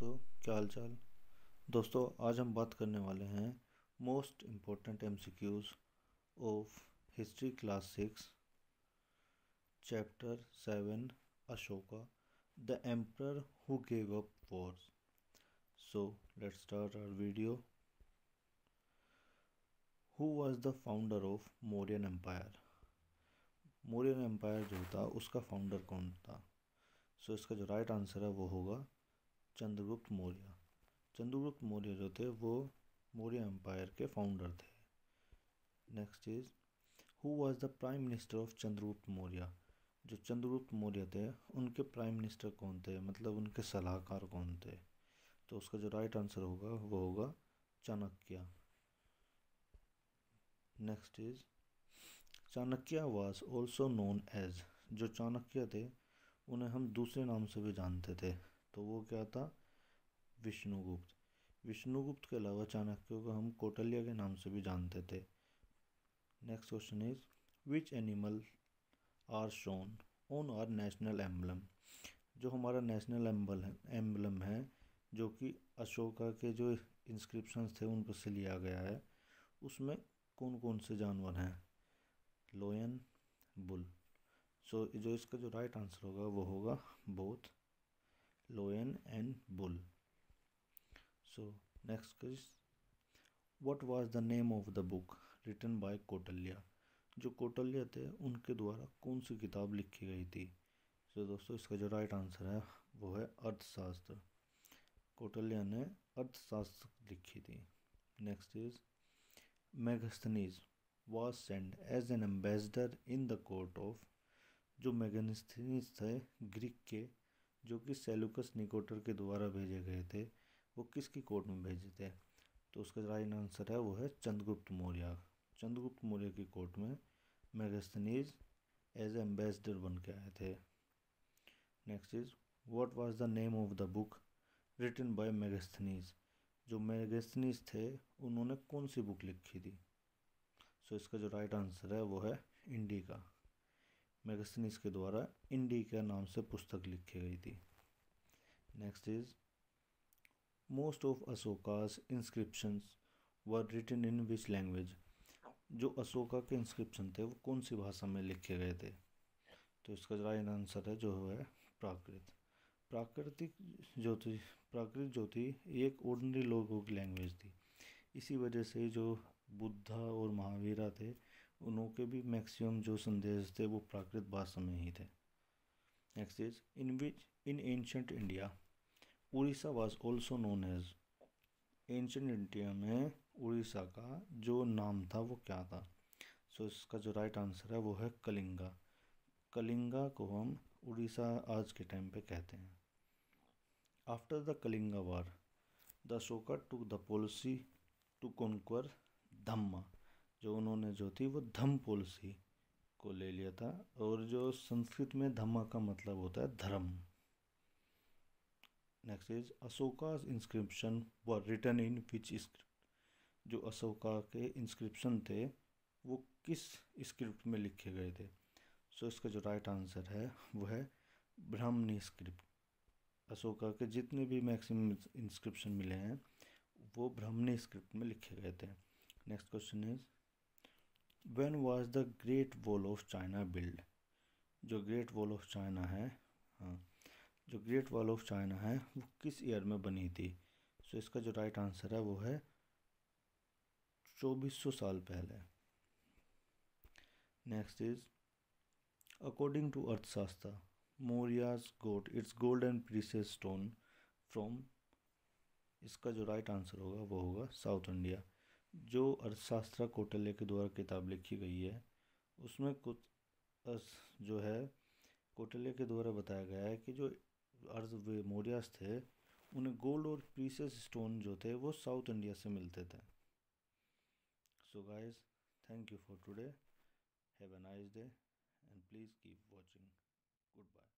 दोस्तों क्या हाल चाल दोस्तों आज हम बात करने वाले हैं most important MCQs of history class six chapter seven Ashoka the emperor who gave up wars so let start our video who was the founder of Mauryan empire Mauryan empire जो था उसका फाउंडर कौन था सो so, इसका जो राइट आंसर है वो होगा चंद्रगुप्त मौर्य चंद्रगुप्त मौर्य जो थे वो मौर्य एम्पायर के फाउंडर थे next is who was the prime minister of Chandragupta Maurya जो चंद्रगुप्त मौर्य थे उनके प्राइम मिनिस्टर कौन थे मतलब उनके सलाहकार कौन थे तो उसका जो राइट आंसर होगा वो होगा Chanakya next is Chanakya was also known as जो चाणक्य थे उन्हें हम दूसरे नाम से भी जानते थे तो वो क्या था विष्णुगुप्त विष्णुगुप्त के अलावा चाणक्यों को हम कोटल्या के नाम से भी जानते थे next question is which animal are shown on our national emblem जो हमारा नेशनल एम्बल है एम्बलम है जो कि अशोका के जो इंस्क्रिप्शन थे उन पर से लिया गया है उसमें कौन कौन से जानवर हैं लोयन बुल सो so, जो इसका जो राइट आंसर होगा वो होगा both lion and bull so next quiz what was the name of the book written by kotalya जो कोटल्या थे उनके द्वारा कौन सी किताब लिखी गई थी तो दोस्तों इसका जो राइट आंसर है वो है अर्थशास्त्र कोटल्या ने अर्थशास्त्र लिखी थी next is Megasthenes was send as an ambassador in the court of जो मैगस्थनीज थे ग्रीक के जो कि सेलुकस निकोटर के द्वारा भेजे गए थे वो किसकी कोर्ट में भेजे थे तो उसका राइट आंसर है वो है चंद्रगुप्त मौर्य चंद्रगुप्त मौर्य की कोर्ट में मैगस्थनीज एज एम्बेसडर बन के आए थे next is what was the name of the book written by Megasthenes जो मैगस्थनीज थे उन्होंने कौन सी बुक लिखी थी सो so इसका जो राइट आंसर है वो है इंडिका मैगसनीस के द्वारा इंडी के नाम से पुस्तक लिखी गई थी next is most of Ashoka's inscriptions were written in which language जो अशोका के इंस्क्रिप्शन थे वो कौन सी भाषा में लिखे गए थे तो इसका राइट आंसर है जो है प्राकृत प्राकृतिक जो थी प्राकृत जो थी एक ऑर्डनरी लोगों की लैंग्वेज थी इसी वजह से जो बुद्धा और महावीरा थे उन्हों के भी मैक्सिमम जो संदेश थे वो प्राकृत भाषा में ही थे next is in which in ancient India Orissa was also known as ancient India में उड़ीसा का जो नाम था वो क्या था सो so, इसका जो राइट आंसर है वो है कलिंगा कलिंगा को हम उड़ीसा आज के टाइम पे कहते हैं after the Kalinga war the Ashoka to the policy to conquer dhamma जो उन्होंने जो थी वो धम पॉलिसी को ले लिया था और जो संस्कृत में धम्मा का मतलब होता है धर्म next is Ashoka inscription were written in which script जो अशोका के इंस्क्रिप्शन थे वो किस स्क्रिप्ट में लिखे गए थे सो so, इसका जो राइट आंसर है वो है ब्राह्मणी स्क्रिप्ट अशोका के जितने भी मैक्सिमम इंस्क्रिप्शन मिले हैं वो ब्राह्मणी स्क्रिप्ट में लिखे गए थे next question is when was the great wall of China build जो ग्रेट वॉल ऑफ चाइना है हाँ जो ग्रेट वॉल ऑफ चाइना है वो किस ईयर में बनी थी सो so, इसका जो राइट आंसर है वो है चौबीस सौ साल पहले next is according to Arthashastra Mauryas got its gold and precious stone from इसका जो राइट आंसर होगा वो होगा साउथ इंडिया जो अर्थशास्त्र कौटल्य के द्वारा किताब लिखी गई है उसमें कुछ जो है कौटल्य के द्वारा बताया गया है कि जो अर्थ मौर्यास थे उन्हें गोल्ड और प्रीसियस स्टोन जो थे वो साउथ इंडिया से मिलते थे so guys thank you for today have a nice day and please keep watching good bye